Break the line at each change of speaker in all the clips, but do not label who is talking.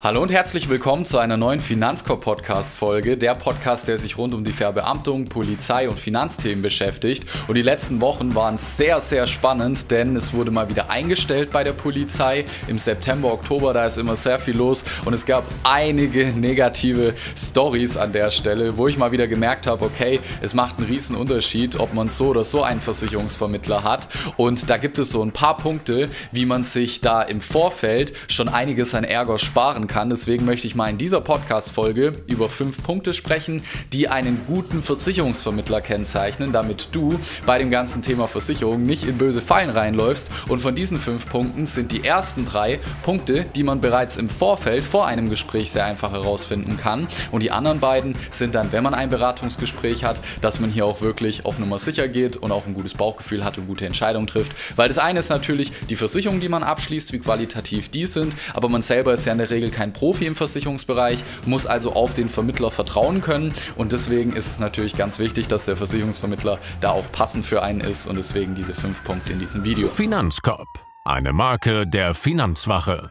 Hallo und herzlich willkommen zu einer neuen Finanzkorb-Podcast-Folge, der Podcast, der sich rund um die Verbeamtung, Polizei und Finanzthemen beschäftigt. Und die letzten Wochen waren sehr, sehr spannend, denn es wurde mal wieder eingestellt bei der Polizei. Im September, Oktober, da ist immer sehr viel los und es gab einige negative Stories an der Stelle, wo ich mal wieder gemerkt habe, okay, es macht einen riesen Unterschied, ob man so oder so einen Versicherungsvermittler hat. Und da gibt es so ein paar Punkte, wie man sich da im Vorfeld schon einiges an Ärger sparen kann. Deswegen möchte ich mal in dieser Podcast-Folge über fünf Punkte sprechen, die einen guten Versicherungsvermittler kennzeichnen, damit du bei dem ganzen Thema Versicherung nicht in böse Fallen reinläufst. Und von diesen fünf Punkten sind die ersten drei Punkte, die man bereits im Vorfeld vor einem Gespräch sehr einfach herausfinden kann. Und die anderen beiden sind dann, wenn man ein Beratungsgespräch hat, dass man hier auch wirklich auf Nummer sicher geht und auch ein gutes Bauchgefühl hat und gute Entscheidungen trifft. Weil das eine ist natürlich die Versicherung, die man abschließt, wie qualitativ die sind, aber man selber ist ja in der Regel kein kein Profi im Versicherungsbereich, muss also auf den Vermittler vertrauen können und deswegen ist es natürlich ganz wichtig, dass der Versicherungsvermittler da auch passend für einen ist und deswegen diese fünf Punkte in diesem Video. Finanzkorb, eine Marke der Finanzwache.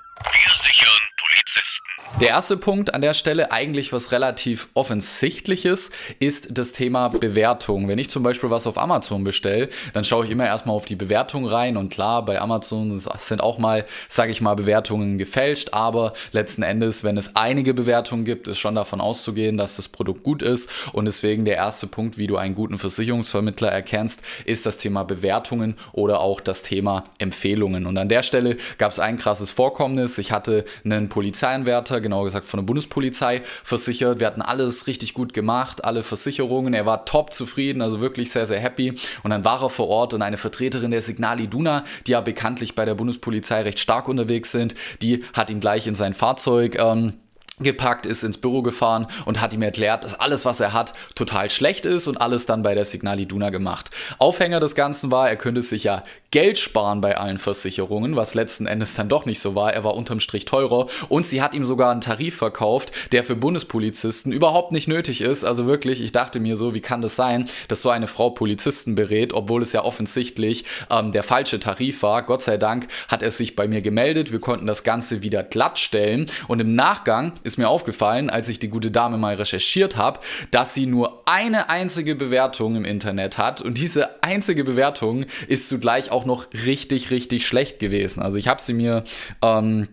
Der erste Punkt an der Stelle, eigentlich was relativ offensichtliches, ist das Thema Bewertung. Wenn ich zum Beispiel was auf Amazon bestelle, dann schaue ich immer erstmal auf die Bewertung rein und klar, bei Amazon sind auch mal, sage ich mal, Bewertungen gefälscht, aber letzten Endes, wenn es einige Bewertungen gibt, ist schon davon auszugehen, dass das Produkt gut ist und deswegen der erste Punkt, wie du einen guten Versicherungsvermittler erkennst, ist das Thema Bewertungen oder auch das Thema Empfehlungen. Und an der Stelle gab es ein krasses Vorkommnis. Ich hatte einen Polizeianwärter Mitarbeiter, genauer gesagt von der Bundespolizei, versichert. Wir hatten alles richtig gut gemacht, alle Versicherungen. Er war top zufrieden, also wirklich sehr, sehr happy. Und dann war er vor Ort und eine Vertreterin der Signali Duna, die ja bekanntlich bei der Bundespolizei recht stark unterwegs sind, die hat ihn gleich in sein Fahrzeug. Ähm, gepackt, ist ins Büro gefahren und hat ihm erklärt, dass alles, was er hat, total schlecht ist und alles dann bei der Signal Iduna gemacht. Aufhänger des Ganzen war, er könnte sich ja Geld sparen bei allen Versicherungen, was letzten Endes dann doch nicht so war. Er war unterm Strich teurer und sie hat ihm sogar einen Tarif verkauft, der für Bundespolizisten überhaupt nicht nötig ist. Also wirklich, ich dachte mir so, wie kann das sein, dass so eine Frau Polizisten berät, obwohl es ja offensichtlich ähm, der falsche Tarif war. Gott sei Dank hat er sich bei mir gemeldet. Wir konnten das Ganze wieder glattstellen und im Nachgang ist mir aufgefallen, als ich die gute Dame mal recherchiert habe, dass sie nur eine einzige Bewertung im Internet hat und diese einzige Bewertung ist zugleich auch auch noch richtig, richtig schlecht gewesen. Also ich habe sie mir ähm,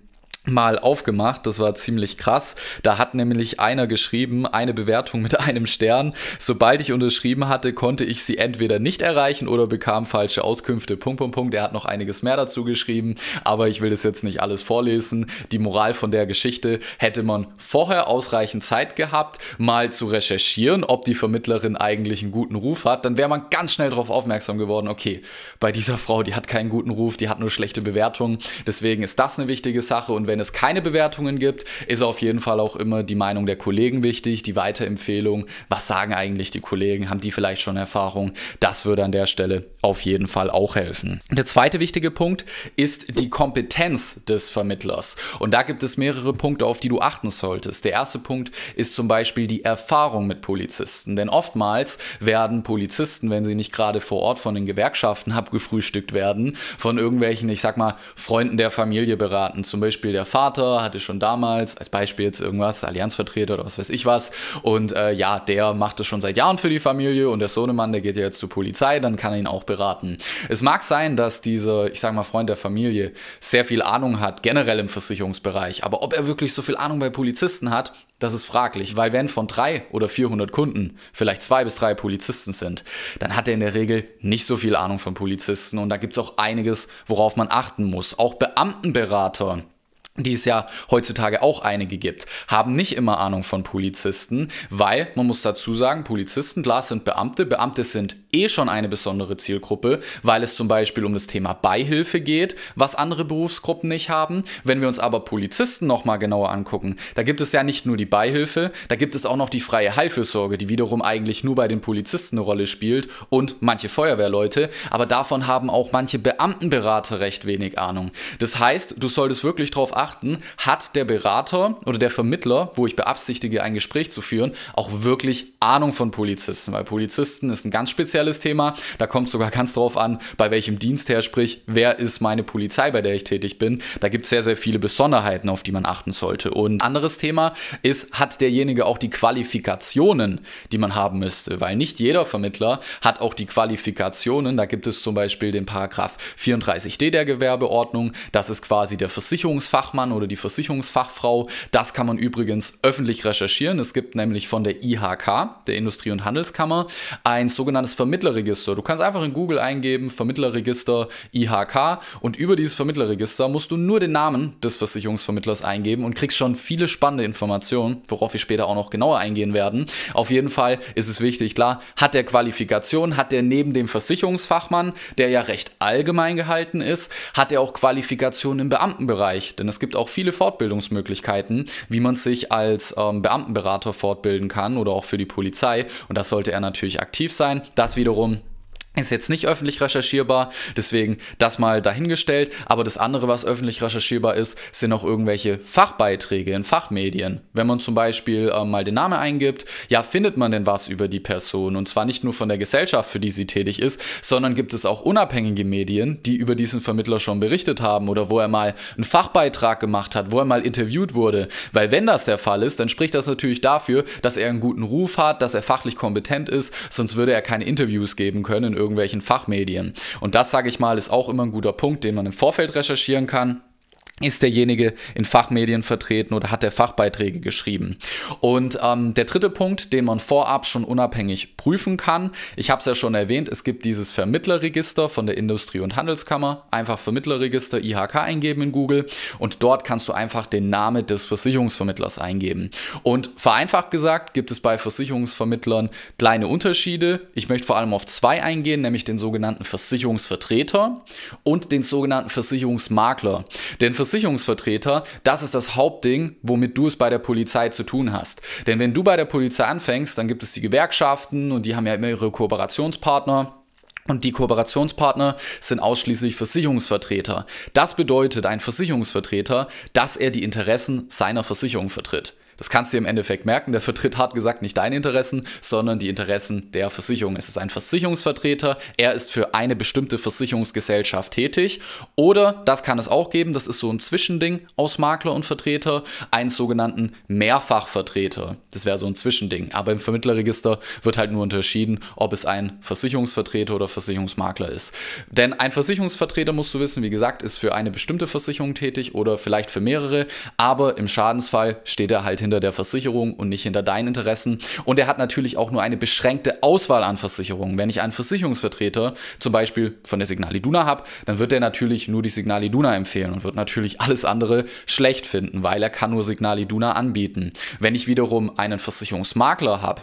mal aufgemacht. Das war ziemlich krass. Da hat nämlich einer geschrieben, eine Bewertung mit einem Stern. Sobald ich unterschrieben hatte, konnte ich sie entweder nicht erreichen oder bekam falsche Auskünfte. Punkt, Punkt, Punkt. Er hat noch einiges mehr dazu geschrieben, aber ich will das jetzt nicht alles vorlesen. Die Moral von der Geschichte hätte man vorher ausreichend Zeit gehabt, mal zu recherchieren, ob die Vermittlerin eigentlich einen guten Ruf hat. Dann wäre man ganz schnell darauf aufmerksam geworden, okay, bei dieser Frau, die hat keinen guten Ruf, die hat nur schlechte Bewertungen. Deswegen ist das eine wichtige Sache und wenn wenn es keine Bewertungen gibt, ist auf jeden Fall auch immer die Meinung der Kollegen wichtig, die Weiterempfehlung. Was sagen eigentlich die Kollegen? Haben die vielleicht schon Erfahrung? Das würde an der Stelle auf jeden Fall auch helfen. Der zweite wichtige Punkt ist die Kompetenz des Vermittlers. Und da gibt es mehrere Punkte, auf die du achten solltest. Der erste Punkt ist zum Beispiel die Erfahrung mit Polizisten. Denn oftmals werden Polizisten, wenn sie nicht gerade vor Ort von den Gewerkschaften abgefrühstückt werden, von irgendwelchen, ich sag mal, Freunden der Familie beraten. Zum Beispiel der der Vater hatte schon damals, als Beispiel jetzt irgendwas, Allianzvertreter oder was weiß ich was. Und äh, ja, der macht das schon seit Jahren für die Familie und der Sohnemann, der geht ja jetzt zur Polizei, dann kann er ihn auch beraten. Es mag sein, dass dieser, ich sag mal, Freund der Familie sehr viel Ahnung hat, generell im Versicherungsbereich. Aber ob er wirklich so viel Ahnung bei Polizisten hat, das ist fraglich, weil wenn von drei oder 400 Kunden vielleicht zwei bis drei Polizisten sind, dann hat er in der Regel nicht so viel Ahnung von Polizisten und da gibt es auch einiges, worauf man achten muss. Auch Beamtenberater die es ja heutzutage auch einige gibt, haben nicht immer Ahnung von Polizisten, weil man muss dazu sagen, Polizisten, klar, sind Beamte. Beamte sind eh schon eine besondere Zielgruppe, weil es zum Beispiel um das Thema Beihilfe geht, was andere Berufsgruppen nicht haben. Wenn wir uns aber Polizisten nochmal genauer angucken, da gibt es ja nicht nur die Beihilfe, da gibt es auch noch die freie Heilfürsorge, die wiederum eigentlich nur bei den Polizisten eine Rolle spielt und manche Feuerwehrleute, aber davon haben auch manche Beamtenberater recht wenig Ahnung. Das heißt, du solltest wirklich darauf achten, achten, hat der Berater oder der Vermittler, wo ich beabsichtige, ein Gespräch zu führen, auch wirklich Ahnung von Polizisten, weil Polizisten ist ein ganz spezielles Thema. Da kommt sogar ganz drauf an, bei welchem Dienst her, sprich, wer ist meine Polizei, bei der ich tätig bin. Da gibt es sehr, sehr viele Besonderheiten, auf die man achten sollte. Und anderes Thema ist, hat derjenige auch die Qualifikationen, die man haben müsste, weil nicht jeder Vermittler hat auch die Qualifikationen. Da gibt es zum Beispiel den Paragraph 34d der Gewerbeordnung. Das ist quasi der Versicherungsfach Fachmann oder die Versicherungsfachfrau. Das kann man übrigens öffentlich recherchieren. Es gibt nämlich von der IHK, der Industrie- und Handelskammer, ein sogenanntes Vermittlerregister. Du kannst einfach in Google eingeben, Vermittlerregister IHK und über dieses Vermittlerregister musst du nur den Namen des Versicherungsvermittlers eingeben und kriegst schon viele spannende Informationen, worauf wir später auch noch genauer eingehen werden. Auf jeden Fall ist es wichtig, klar, hat der Qualifikation, hat der neben dem Versicherungsfachmann, der ja recht allgemein gehalten ist, hat er auch Qualifikationen im Beamtenbereich, denn es gibt gibt auch viele Fortbildungsmöglichkeiten, wie man sich als ähm, Beamtenberater fortbilden kann oder auch für die Polizei. Und das sollte er natürlich aktiv sein. Das wiederum ist jetzt nicht öffentlich recherchierbar, deswegen das mal dahingestellt. Aber das andere, was öffentlich recherchierbar ist, sind auch irgendwelche Fachbeiträge in Fachmedien. Wenn man zum Beispiel äh, mal den Namen eingibt, ja, findet man denn was über die Person? Und zwar nicht nur von der Gesellschaft, für die sie tätig ist, sondern gibt es auch unabhängige Medien, die über diesen Vermittler schon berichtet haben oder wo er mal einen Fachbeitrag gemacht hat, wo er mal interviewt wurde. Weil wenn das der Fall ist, dann spricht das natürlich dafür, dass er einen guten Ruf hat, dass er fachlich kompetent ist, sonst würde er keine Interviews geben können In irgendwelchen Fachmedien. Und das, sage ich mal, ist auch immer ein guter Punkt, den man im Vorfeld recherchieren kann ist derjenige in Fachmedien vertreten oder hat der Fachbeiträge geschrieben. Und ähm, der dritte Punkt, den man vorab schon unabhängig prüfen kann, ich habe es ja schon erwähnt, es gibt dieses Vermittlerregister von der Industrie- und Handelskammer, einfach Vermittlerregister IHK eingeben in Google und dort kannst du einfach den Namen des Versicherungsvermittlers eingeben. Und vereinfacht gesagt gibt es bei Versicherungsvermittlern kleine Unterschiede. Ich möchte vor allem auf zwei eingehen, nämlich den sogenannten Versicherungsvertreter und den sogenannten Versicherungsmakler. Denn Versicherungsvertreter, das ist das Hauptding, womit du es bei der Polizei zu tun hast. Denn wenn du bei der Polizei anfängst, dann gibt es die Gewerkschaften und die haben ja immer ihre Kooperationspartner. Und die Kooperationspartner sind ausschließlich Versicherungsvertreter. Das bedeutet ein Versicherungsvertreter, dass er die Interessen seiner Versicherung vertritt. Das kannst du im Endeffekt merken. Der vertritt hart gesagt nicht deine Interessen, sondern die Interessen der Versicherung. Es ist ein Versicherungsvertreter. Er ist für eine bestimmte Versicherungsgesellschaft tätig. Oder, das kann es auch geben, das ist so ein Zwischending aus Makler und Vertreter, einen sogenannten Mehrfachvertreter. Das wäre so ein Zwischending. Aber im Vermittlerregister wird halt nur unterschieden, ob es ein Versicherungsvertreter oder Versicherungsmakler ist. Denn ein Versicherungsvertreter, musst du wissen, wie gesagt, ist für eine bestimmte Versicherung tätig oder vielleicht für mehrere. Aber im Schadensfall steht er halt hinter der Versicherung und nicht hinter deinen Interessen. Und er hat natürlich auch nur eine beschränkte Auswahl an Versicherungen. Wenn ich einen Versicherungsvertreter zum Beispiel von der Signal Iduna habe, dann wird er natürlich nur die Signal Iduna empfehlen und wird natürlich alles andere schlecht finden, weil er kann nur Signal Iduna anbieten. Wenn ich wiederum einen Versicherungsmakler habe,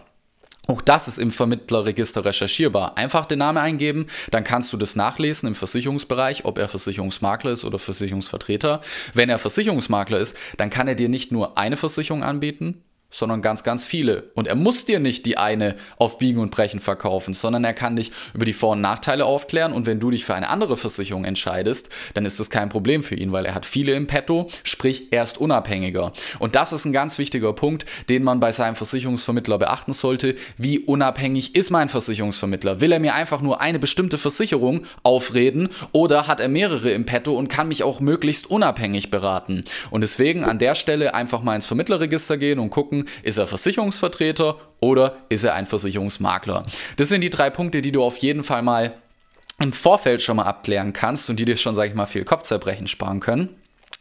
auch das ist im Vermittlerregister recherchierbar. Einfach den Namen eingeben, dann kannst du das nachlesen im Versicherungsbereich, ob er Versicherungsmakler ist oder Versicherungsvertreter. Wenn er Versicherungsmakler ist, dann kann er dir nicht nur eine Versicherung anbieten, sondern ganz, ganz viele. Und er muss dir nicht die eine auf Biegen und Brechen verkaufen, sondern er kann dich über die Vor- und Nachteile aufklären. Und wenn du dich für eine andere Versicherung entscheidest, dann ist das kein Problem für ihn, weil er hat viele im Petto, sprich, er ist unabhängiger. Und das ist ein ganz wichtiger Punkt, den man bei seinem Versicherungsvermittler beachten sollte. Wie unabhängig ist mein Versicherungsvermittler? Will er mir einfach nur eine bestimmte Versicherung aufreden oder hat er mehrere im Petto und kann mich auch möglichst unabhängig beraten? Und deswegen an der Stelle einfach mal ins Vermittlerregister gehen und gucken, ist er Versicherungsvertreter oder ist er ein Versicherungsmakler? Das sind die drei Punkte, die du auf jeden Fall mal im Vorfeld schon mal abklären kannst und die dir schon, sage ich mal, viel Kopfzerbrechen sparen können.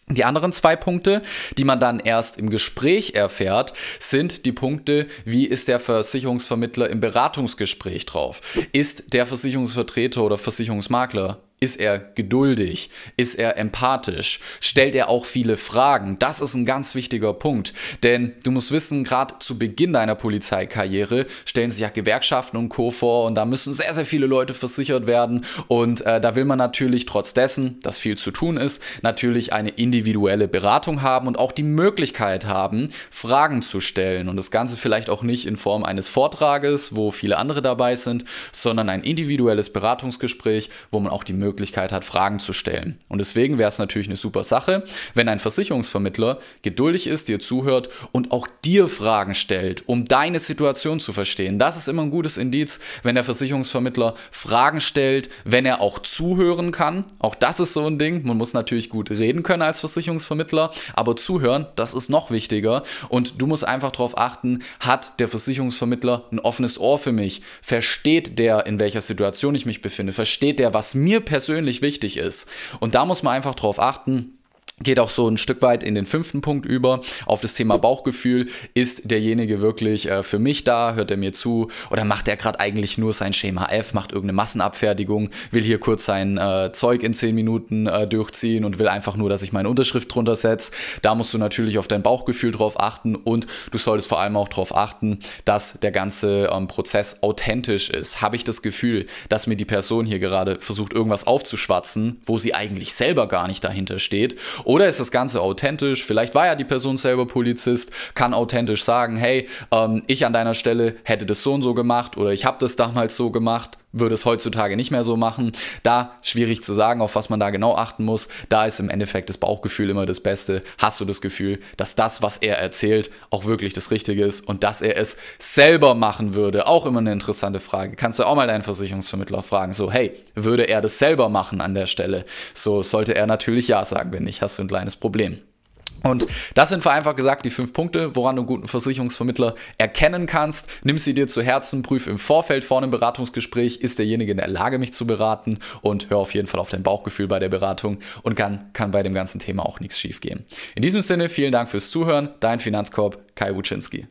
Die anderen zwei Punkte, die man dann erst im Gespräch erfährt, sind die Punkte, wie ist der Versicherungsvermittler im Beratungsgespräch drauf? Ist der Versicherungsvertreter oder Versicherungsmakler ist er geduldig? Ist er empathisch? Stellt er auch viele Fragen? Das ist ein ganz wichtiger Punkt. Denn du musst wissen, gerade zu Beginn deiner Polizeikarriere stellen sich ja Gewerkschaften und Co. vor und da müssen sehr, sehr viele Leute versichert werden. Und äh, da will man natürlich trotz dessen, dass viel zu tun ist, natürlich eine individuelle Beratung haben und auch die Möglichkeit haben, Fragen zu stellen. Und das Ganze vielleicht auch nicht in Form eines Vortrages, wo viele andere dabei sind, sondern ein individuelles Beratungsgespräch, wo man auch die Möglichkeit Möglichkeit hat, Fragen zu stellen. Und deswegen wäre es natürlich eine super Sache, wenn ein Versicherungsvermittler geduldig ist, dir zuhört und auch dir Fragen stellt, um deine Situation zu verstehen. Das ist immer ein gutes Indiz, wenn der Versicherungsvermittler Fragen stellt, wenn er auch zuhören kann. Auch das ist so ein Ding. Man muss natürlich gut reden können als Versicherungsvermittler, aber zuhören, das ist noch wichtiger. Und du musst einfach darauf achten, hat der Versicherungsvermittler ein offenes Ohr für mich? Versteht der, in welcher Situation ich mich befinde? Versteht der, was mir persönlich persönlich wichtig ist. Und da muss man einfach drauf achten, geht auch so ein Stück weit in den fünften Punkt über, auf das Thema Bauchgefühl. Ist derjenige wirklich äh, für mich da? Hört er mir zu? Oder macht er gerade eigentlich nur sein Schema F, macht irgendeine Massenabfertigung, will hier kurz sein äh, Zeug in zehn Minuten äh, durchziehen und will einfach nur, dass ich meine Unterschrift drunter setze? Da musst du natürlich auf dein Bauchgefühl drauf achten und du solltest vor allem auch darauf achten, dass der ganze ähm, Prozess authentisch ist. Habe ich das Gefühl, dass mir die Person hier gerade versucht, irgendwas aufzuschwatzen, wo sie eigentlich selber gar nicht dahinter steht? Oder ist das Ganze authentisch? Vielleicht war ja die Person selber Polizist, kann authentisch sagen, hey, ähm, ich an deiner Stelle hätte das so und so gemacht oder ich habe das damals so gemacht würde es heutzutage nicht mehr so machen. Da schwierig zu sagen, auf was man da genau achten muss. Da ist im Endeffekt das Bauchgefühl immer das Beste. Hast du das Gefühl, dass das, was er erzählt, auch wirklich das Richtige ist und dass er es selber machen würde? Auch immer eine interessante Frage. Kannst du auch mal deinen Versicherungsvermittler fragen, so, hey, würde er das selber machen an der Stelle? So sollte er natürlich Ja sagen, wenn nicht, hast du ein kleines Problem. Und das sind vereinfacht gesagt die fünf Punkte, woran du einen guten Versicherungsvermittler erkennen kannst. Nimm sie dir zu Herzen, prüf im Vorfeld vor einem Beratungsgespräch, ist derjenige in der Lage, mich zu beraten und hör auf jeden Fall auf dein Bauchgefühl bei der Beratung und kann, kann bei dem ganzen Thema auch nichts schiefgehen. In diesem Sinne, vielen Dank fürs Zuhören. Dein Finanzkorb Kai Wuczynski.